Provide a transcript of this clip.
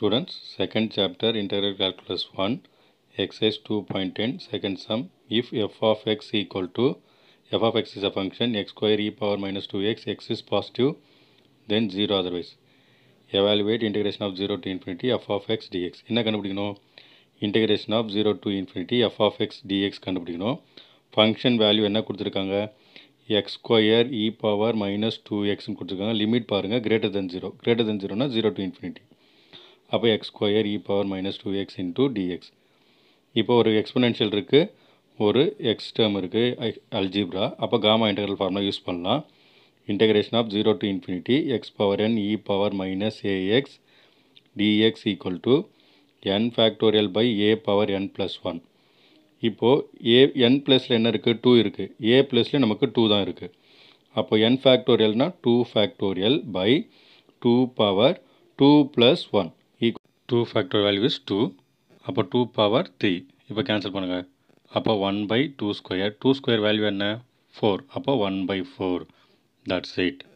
Students, second chapter integral calculus 1, exercise 2.10, second sum. If f of x equal to, f of x is a function, x square e power minus 2x, x is positive, then 0 otherwise. Evaluate integration of 0 to infinity f of x dx. என்ன கண்டுபிடிக்கணும் integration of zero to infinity f of x dx கண்டுபிடிக்கணும் function value என்ன கொடுத்துருக்காங்க x square e power minus two எக்ஸ்னு limit limit greater than 0 greater than 0 ஜீரோனா zero to infinity அப்போ x square e power minus two x into dx இப்போ ஒரு exponential இருக்குது ஒரு எக்ஸ் டேர்ம் இருக்குது அல்ஜிப்ரா அப்போ காமா இன்டெகிரல் ஃபார்முலா யூஸ் பண்ணலாம் integration of zero to infinity x power N E power minus ax dx equal to n factorial by a power n plus one இப்போது a என் ப்ளஸில் என்ன இருக்குது two இருக்குது ஏ ப்ளஸில் நமக்கு டூ தான் இருக்குது அப்போ என் ஃபேக்டோரியல்னால் two factorial by two power two plus one two factor values two அப்போ டூ பவர் த்ரீ இப்போ கேன்சல் பண்ணுங்கள் அப்போ one by two square two square value என்ன ஃபோர் அப்போ one by four that's it